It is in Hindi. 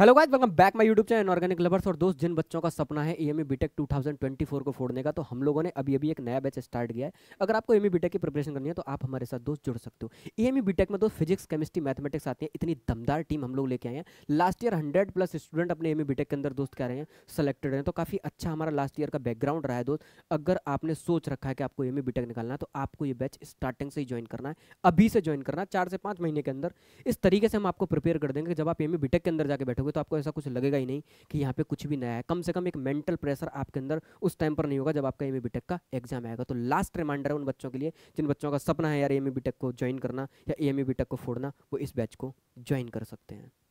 hello guys welcome back my YouTube channel organic lovers और दोस्त जिन बच्चों का सपना है ई एम ई बीटेक 2024 को फोड़ने का तो हम लोगों ने अभी अभी एक नया बैच स्टार्ट किया है अगर आपको एम ई बीटेक की प्रिपरेशन करनी है तो आप हमारे साथ दोस्त जुड़ सकते हो ई एम ई बीटेक में दो फिजिक्स केमिस्ट्री मैथमेटिक्स आती है इतनी दमदार टीम हम लोग लेके आए हैं last year hundred plus student अपने एम ई बीटेक के अंदर दोस्त कह रहे हैं सेलेक्टेड हैं तो काफ़ी अच्छा हमारा लास्ट ईयर का बैकग्राउंड रहा है दोस्त अगर आपने सोच रखा है कि आपको एम ई बीटेक निकालना है तो आपको ये बैच स्टार्टिंग से ही ज्वाइन करना है अभी से ज्वाइन करना चार से पाँच महीने के अंदर इस तरीके से हम आपको प्रिपेयर कर देंगे जब आप एम ई बीटेक के अंदर जाकर बैठे बैठोगे तो आपको ऐसा कुछ लगेगा ही नहीं कि यहाँ पे कुछ भी नया है कम से कम एक मेंटल प्रेशर आपके अंदर उस टाइम पर नहीं होगा जब आपका एम बी का एग्जाम आएगा तो लास्ट रिमाइंडर है उन बच्चों के लिए जिन बच्चों का सपना है यार एम बी को ज्वाइन करना या एम बी को फोड़ना वो इस बैच को ज्वाइन कर सकते हैं